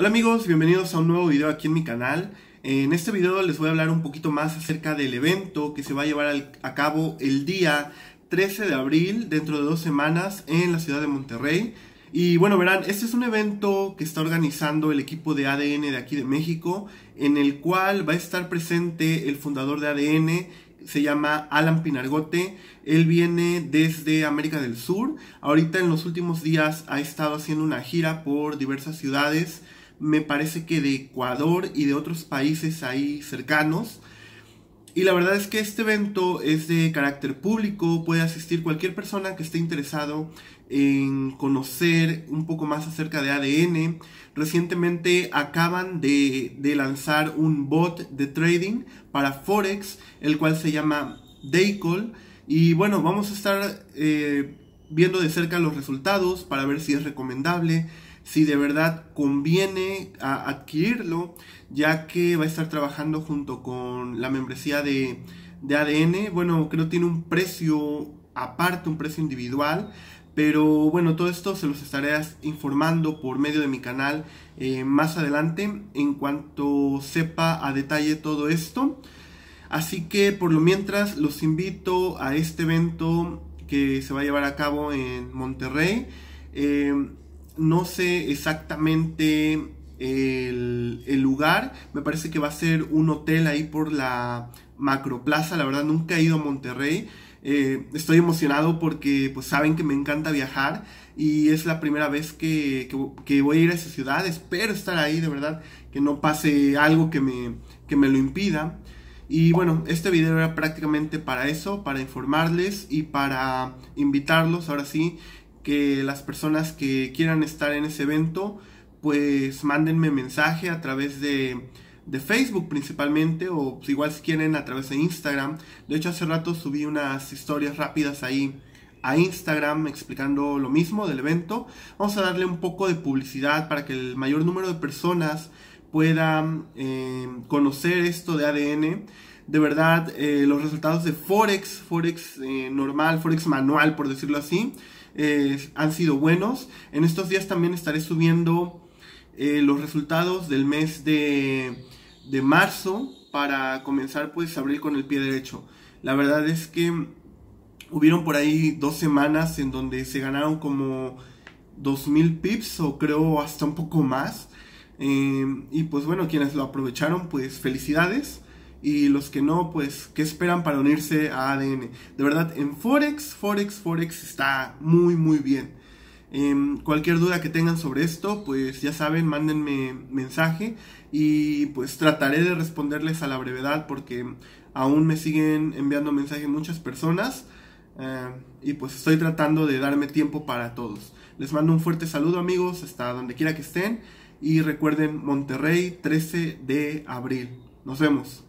Hola amigos, bienvenidos a un nuevo video aquí en mi canal. En este video les voy a hablar un poquito más acerca del evento que se va a llevar a cabo el día 13 de abril, dentro de dos semanas, en la ciudad de Monterrey. Y bueno, verán, este es un evento que está organizando el equipo de ADN de aquí de México, en el cual va a estar presente el fundador de ADN, se llama Alan Pinargote. Él viene desde América del Sur. Ahorita en los últimos días ha estado haciendo una gira por diversas ciudades me parece que de Ecuador y de otros países ahí cercanos. Y la verdad es que este evento es de carácter público, puede asistir cualquier persona que esté interesado en conocer un poco más acerca de ADN. Recientemente acaban de, lanzar un bot de trading para Forex, el cual se llama Daycall. Y bueno, vamos a estar eh, viendo de cerca los resultados para ver si es recomendable si de verdad conviene adquirirlo, ya que va a estar trabajando junto con la membresía de, de ADN. Bueno, creo que tiene un precio aparte, un precio individual. Pero bueno, todo esto se los estaré informando por medio de mi canal eh, más adelante en cuanto sepa a detalle todo esto. Así que por lo mientras los invito a este evento que se va a llevar a cabo en Monterrey. Eh, no sé exactamente el, lugar. Me parece que va a ser un hotel ahí por la Macroplaza. La verdad nunca he ido a Monterrey. Eh, estoy emocionado porque pues saben que me encanta viajar y es la primera vez que, que, que, voy a ir a esa ciudad. Espero estar ahí, de verdad, que no pase algo que me, que me lo impida. Y bueno, este video era prácticamente para eso, para informarles y para invitarlos ahora sí que las personas que quieran estar en ese evento, pues mándenme mensaje a través de, de Facebook principalmente, o pues, igual si quieren a través de Instagram. De hecho, hace rato subí unas historias rápidas ahí a Instagram explicando lo mismo del evento. Vamos a darle un poco de publicidad para que el mayor número de personas puedan eh, conocer esto de ADN de verdad eh, los resultados de Forex, Forex eh, normal, Forex manual, por decirlo así, eh, han sido buenos. En estos días también estaré subiendo los resultados del mes de, marzo para comenzar pues abrir con el pie derecho. La verdad es que hubieron por ahí dos semanas en donde se ganaron como 2000 pips o creo hasta un poco más. y pues bueno, quienes lo aprovecharon, pues felicidades y los que no, pues, ¿qué esperan para unirse a ADN? De verdad, en Forex, Forex, Forex está muy, muy bien. Em, cualquier duda que tengan sobre esto, pues ya saben, mándenme mensaje y pues trataré de responderles a la brevedad porque aún me siguen enviando mensaje muchas personas eh, y pues estoy tratando de darme tiempo para todos. Les mando un fuerte saludo amigos, hasta donde quiera que estén y recuerden Monterrey 13 de abril. Nos vemos.